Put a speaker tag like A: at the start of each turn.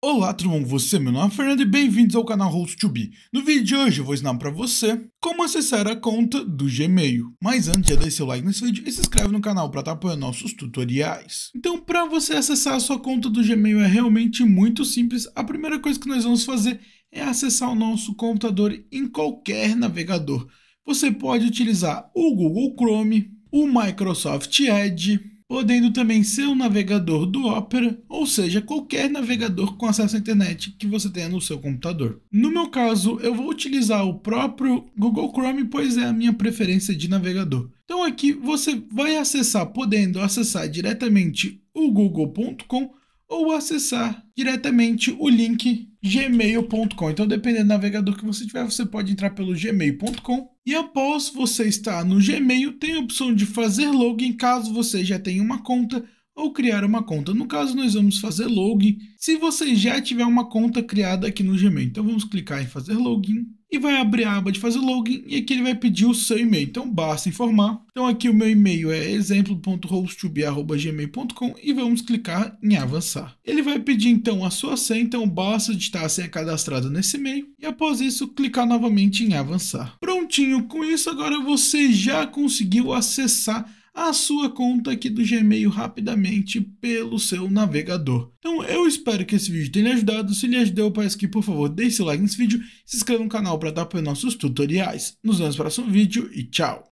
A: Olá tudo bom com você? Meu nome é Fernando e bem-vindos ao canal Host2B. No vídeo de hoje eu vou ensinar para você como acessar a conta do Gmail. Mas antes, já deixa seu like nesse vídeo e se inscreve no canal para estar apoiando nossos tutoriais. Então para você acessar a sua conta do Gmail é realmente muito simples. A primeira coisa que nós vamos fazer é acessar o nosso computador em qualquer navegador. Você pode utilizar o Google Chrome, o Microsoft Edge, podendo também ser um navegador do Opera, ou seja, qualquer navegador com acesso à internet que você tenha no seu computador. No meu caso, eu vou utilizar o próprio Google Chrome, pois é a minha preferência de navegador. Então aqui você vai acessar podendo acessar diretamente o google.com ou acessar diretamente o link gmail.com. Então, dependendo do navegador que você tiver, você pode entrar pelo gmail.com e após você estar no Gmail, tem a opção de fazer login caso você já tenha uma conta ou criar uma conta. No caso, nós vamos fazer login. Se você já tiver uma conta criada aqui no Gmail, então vamos clicar em fazer login e vai abrir a aba de fazer login e aqui ele vai pedir o seu e-mail. Então basta informar. Então aqui o meu e-mail é exemplo.hostube@gmail.com e vamos clicar em avançar. Ele vai pedir então a sua senha, então basta digitar a senha cadastrada nesse e-mail e após isso clicar novamente em avançar. Prontinho, com isso agora você já conseguiu acessar a sua conta aqui do Gmail rapidamente pelo seu navegador. Então eu espero que esse vídeo tenha ajudado, se lhe ajudou eu peço que por favor deixe seu like nesse vídeo, se inscreva no canal para dar para nossos tutoriais. Nos vemos no próximo vídeo e tchau!